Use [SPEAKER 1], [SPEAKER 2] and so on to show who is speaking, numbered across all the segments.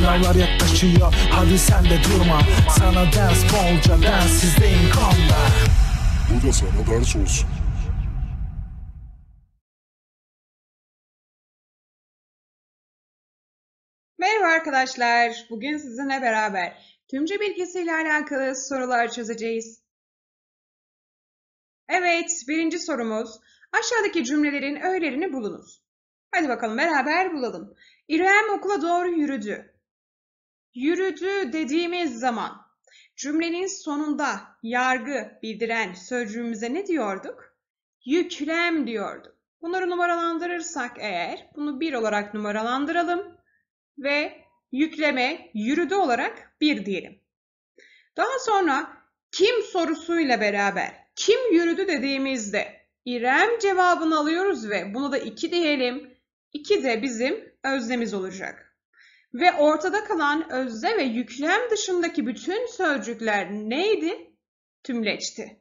[SPEAKER 1] Sınavlar yaklaşıyor hadi sen de durma Sana ders bolca densizdeyim konda Bu da sana ders olsun Merhaba arkadaşlar. Bugün sizinle beraber tümce bilgisiyle alakalı sorular çözeceğiz.
[SPEAKER 2] Evet, birinci sorumuz. Aşağıdaki cümlelerin öğelerini bulunuz. Hadi bakalım beraber bulalım. İrem okula doğru yürüdü. Yürüdü dediğimiz zaman cümlenin sonunda yargı bildiren sözcüğümüze ne diyorduk? Yüklem diyorduk. Bunları numaralandırırsak eğer bunu bir olarak numaralandıralım ve yükleme yürüdü olarak bir diyelim. Daha sonra kim sorusuyla beraber kim yürüdü dediğimizde İrem cevabını alıyoruz ve bunu da 2 diyelim. 2 de bizim özlemiz olacak. Ve ortada kalan özne ve yüklem dışındaki bütün sözcükler neydi? Tümleçti.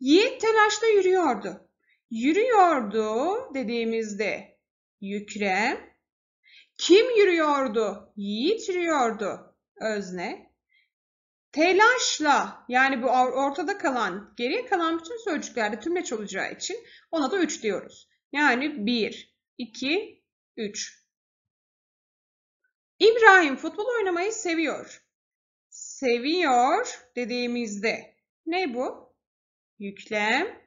[SPEAKER 2] Yiğit telaşla yürüyordu. Yürüyordu dediğimizde yüklem. Kim yürüyordu? Yiğit yürüyordu. Özne. Telaşla yani bu ortada kalan, geriye kalan bütün sözcüklerde tümleç olacağı için ona da 3 diyoruz. Yani 1, 2, 3. İbrahim futbol oynamayı seviyor. Seviyor dediğimizde ne bu? Yüklem.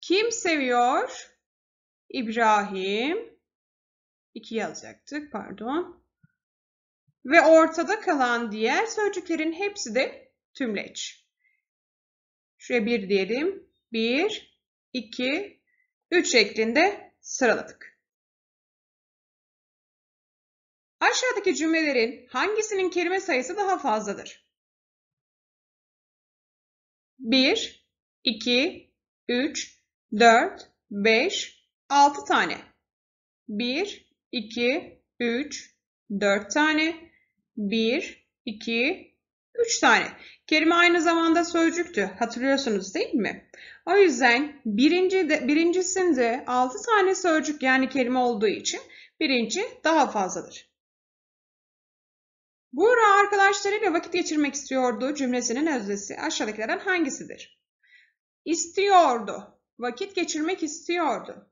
[SPEAKER 2] Kim seviyor? İbrahim. İki yazacaktık pardon. Ve ortada kalan diğer sözcüklerin hepsi de tümleç.
[SPEAKER 1] Şuraya bir diyelim. Bir, iki, üç şeklinde sıraladık. Aşağıdaki cümlelerin hangisinin kelime sayısı daha fazladır? 1, 2, 3, 4, 5, 6 tane. 1, 2, 3,
[SPEAKER 2] 4 tane. 1, 2, 3 tane. Kelime aynı zamanda sözcüktü. Hatırlıyorsunuz değil mi? O yüzden birinci de, birincisinde 6 tane sözcük yani kelime olduğu için birinci daha fazladır. Buğra arkadaşlarıyla vakit geçirmek istiyordu cümlesinin öznesi aşağıdakilerden hangisidir? İstiyordu. Vakit geçirmek istiyordu.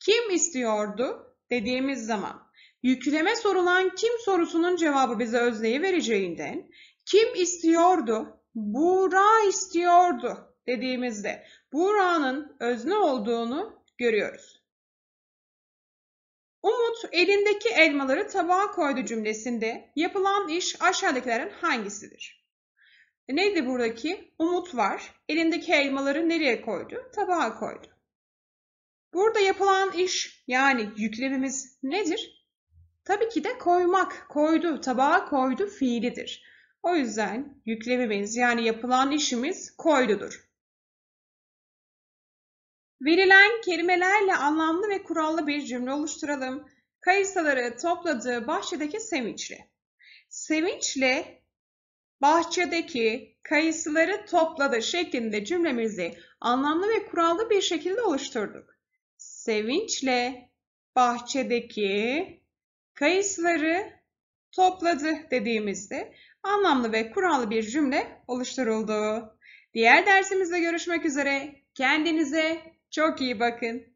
[SPEAKER 2] Kim istiyordu dediğimiz zaman yükleme sorulan kim sorusunun cevabı bize özneyi vereceğinden kim istiyordu? Buğra istiyordu dediğimizde Buğra'nın özne olduğunu görüyoruz. Mahmut elindeki elmaları tabağa koydu cümlesinde yapılan iş aşağıdakilerin hangisidir? E neydi buradaki? Umut var. Elindeki elmaları nereye koydu? Tabağa koydu. Burada yapılan iş yani yüklemimiz nedir? Tabii ki de koymak, koydu, tabağa koydu fiilidir. O yüzden yüklemimiz yani yapılan işimiz koydudur. Verilen kelimelerle anlamlı ve kurallı bir cümle oluşturalım kayısıları topladığı bahçedeki sevinçle. Sevinçle bahçedeki kayısıları topladı şeklinde cümlemizi anlamlı ve kurallı bir şekilde oluşturduk. Sevinçle bahçedeki kayısıları topladı dediğimizde anlamlı ve kurallı bir cümle oluşturuldu.
[SPEAKER 1] Diğer dersimizde görüşmek üzere. Kendinize çok iyi bakın.